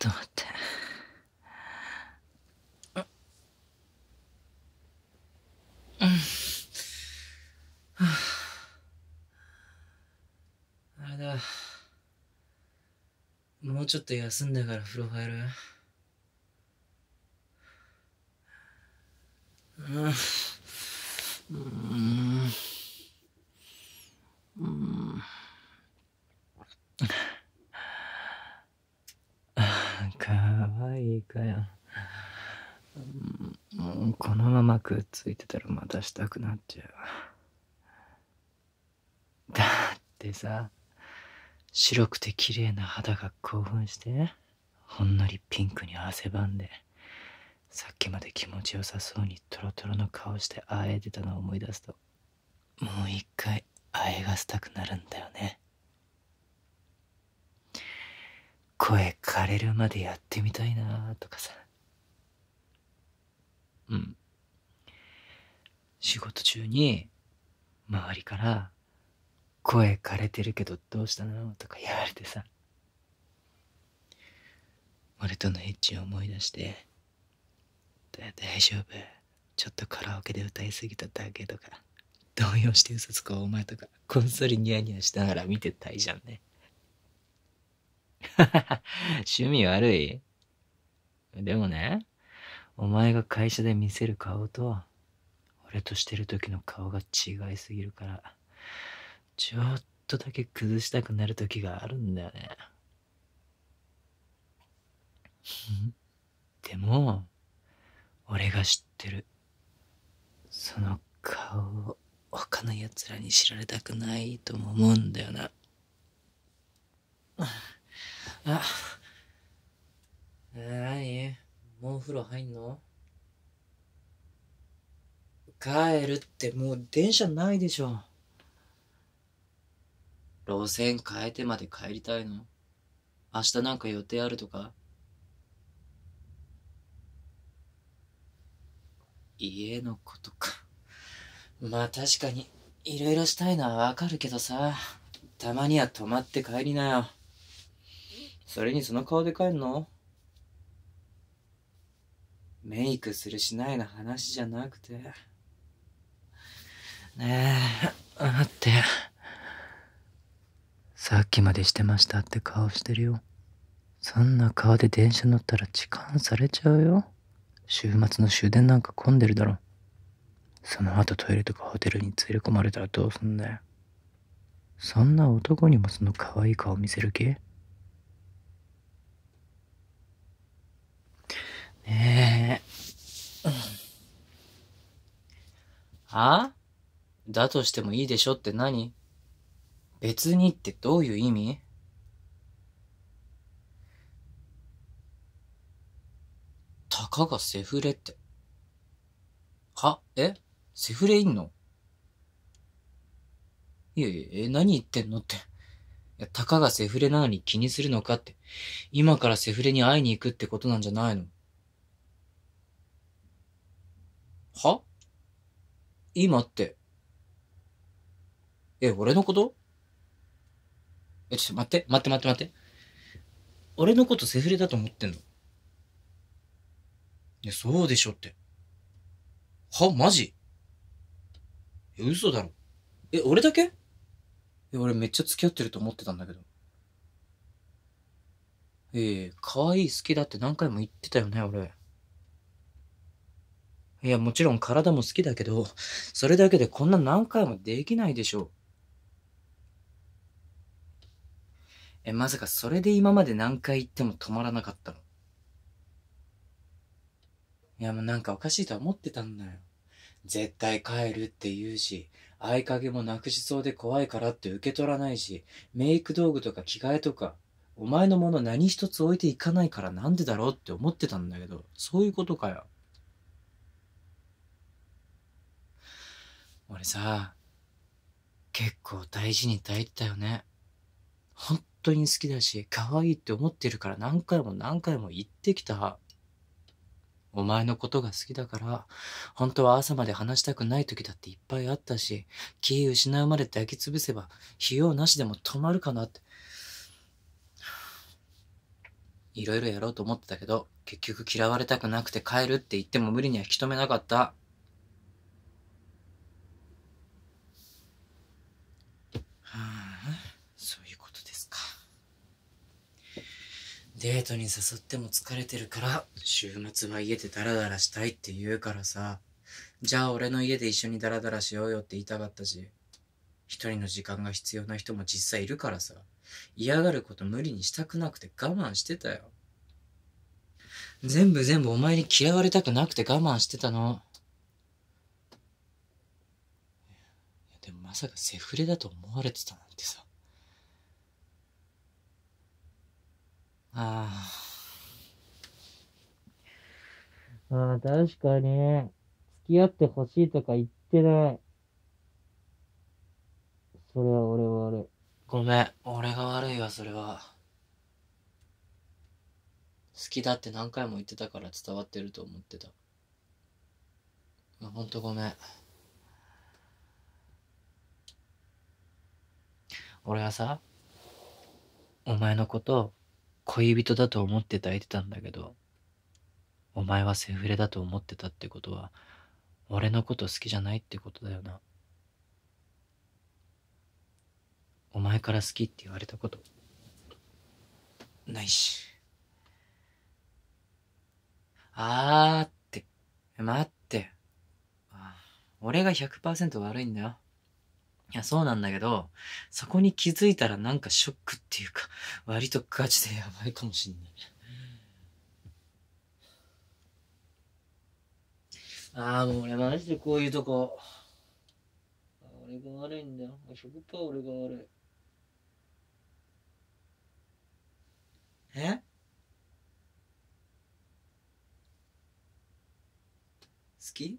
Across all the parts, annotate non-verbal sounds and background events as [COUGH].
と待ってうん、はあ、あれだもうちょっと休んでから風呂入るうんくっついてたらまたしたくなっちゃう [LAUGHS] だってさ白くて綺麗な肌が興奮してほんのりピンクに汗ばんでさっきまで気持ちよさそうにトロトロの顔してあえてたのを思い出すともう一回あえがせたくなるんだよね声枯れるまでやってみたいなとかさうん仕事中に周りから「声枯れてるけどどうしたの?」とか言われてさ俺とのエッチを思い出して「大丈夫ちょっとカラオケで歌いすぎただけ」とか「動揺して嘘つこうお前」とかこっそりニヤニヤしながら見てたいじゃんね [LAUGHS] 趣味悪いでもねお前が会社で見せる顔と俺としてる時の顔が違いすぎるからちょっとだけ崩したくなる時があるんだよね [LAUGHS] でも俺が知ってるその顔を他のやつらに知られたくないとも思うんだよなあ [LAUGHS] あ、何もう風呂入んの帰るってもう電車ないでしょ路線変えてまで帰りたいの明日なんか予定あるとか家のことかまあ確かにいろいろしたいのはわかるけどさたまには泊まって帰りなよそれにその顔で帰んのメイクするしないの話じゃなくて。ねえ、待って。さっきまでしてましたって顔してるよ。そんな顔で電車乗ったら痴漢されちゃうよ。週末の終電なんか混んでるだろ。その後トイレとかホテルに連れ込まれたらどうすんだよ。そんな男にもその可愛い顔見せる気ねえ。あだとしてもいいでしょって何別にってどういう意味たかがセフレって。はえセフレいんのいやいや、え、何言ってんのって。いや、たかがセフレなのに気にするのかって。今からセフレに会いに行くってことなんじゃないのは今って。え、俺のことえ、ちょっと待って、待って待って待って。俺のことセフレだと思ってんのいや、そうでしょって。はマジえ、嘘だろ。え、俺だけえ、俺めっちゃ付き合ってると思ってたんだけど。えー、可愛い好きだって何回も言ってたよね、俺。いや、もちろん体も好きだけど、それだけでこんな何回もできないでしょ。え、まさかそれで今まで何回行っても止まらなかったのいやもうなんかおかしいとは思ってたんだよ。絶対帰るって言うし、合鍵もなくしそうで怖いからって受け取らないし、メイク道具とか着替えとか、お前のもの何一つ置いていかないからなんでだろうって思ってたんだけど、そういうことかよ。俺さ、結構大事に抱いてたよね。当に好きだし、可愛いって思ってるから何回も何回も言ってきた。お前のことが好きだから、本当は朝まで話したくない時だっていっぱいあったし、気失うまで抱き潰せば、費用なしでも止まるかなって。いろいろやろうと思ってたけど、結局嫌われたくなくて帰るって言っても無理には引き止めなかった。デートに誘っても疲れてるから、週末は家でダラダラしたいって言うからさ、じゃあ俺の家で一緒にダラダラしようよって言いたかったし、一人の時間が必要な人も実際いるからさ、嫌がること無理にしたくなくて我慢してたよ。全部全部お前に嫌われたくなくて我慢してたの。いやでもまさかセフレだと思われてたなんてさ。ああ。ああ、確かに。付き合ってほしいとか言ってない。それは俺は悪い。ごめん、俺が悪いわ、それは。好きだって何回も言ってたから伝わってると思ってた。まあ、ほんとごめん。俺はさ、お前のこと恋人だと思って抱いてたんだけど、お前はセフレだと思ってたってことは、俺のこと好きじゃないってことだよな。お前から好きって言われたこと、ないし。あーって、待って。俺が100%悪いんだよ。いや、そうなんだけど、そこに気づいたらなんかショックっていうか、割とガチでやばいかもしんない。ああ、もう俺マジでこういうとこ。俺が悪いんだよ。100%俺が悪い。え好き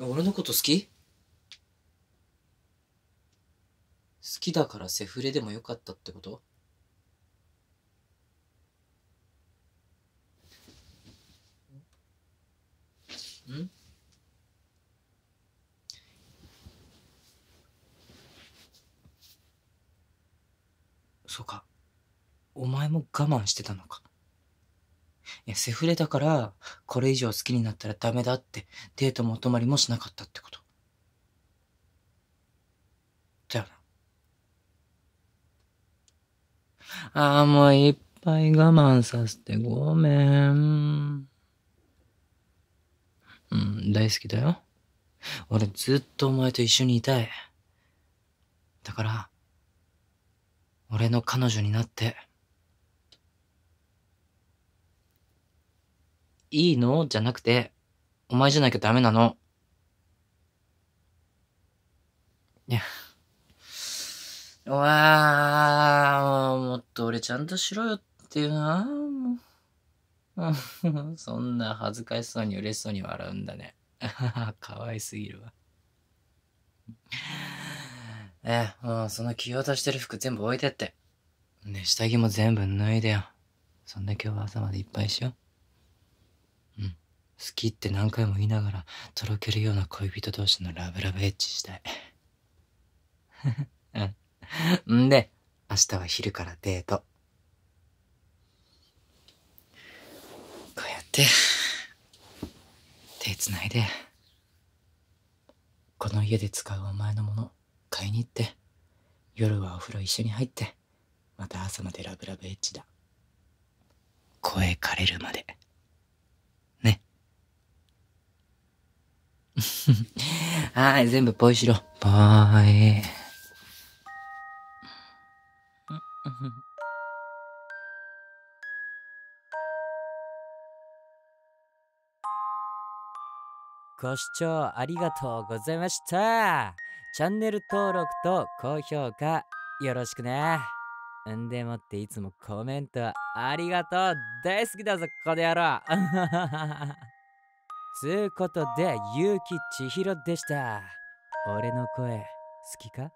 俺のこと好き好きだからセフレでもよかったってことんそうか。お前も我慢してたのか。いや、セフレだから、これ以上好きになったらダメだって、デートもお泊まりもしなかったってこと。ああ、もういっぱい我慢させてごめん。うん、大好きだよ。俺ずっとお前と一緒にいたい。だから、俺の彼女になって。いいのじゃなくて、お前じゃなきゃダメなの。いや。うわと俺ちゃんとしろよってなもう [LAUGHS] そんな恥ずかしそうに嬉しそうに笑うんだね [LAUGHS] かわいすぎるわええもうその着ようとしてる服全部置いてってね下着も全部脱いでよそんで今日は朝までいっぱいしよううん好きって何回も言いながらとろけるような恋人同士のラブラブエッチしたい [LAUGHS] うんで明日は昼からデート。こうやって、手つないで、この家で使うお前のもの買いに行って、夜はお風呂一緒に入って、また朝までラブラブエッチだ。声枯れるまで。ね。[LAUGHS] はい、全部ポイしろ。ポイ。ご視聴ありがとうございました。チャンネル登録と高評価よろしくね。んでもっていつもコメントありがとう。大好きだぞ、この野郎。[LAUGHS] つうことで、ゆうきちひろでした。俺の声、好きか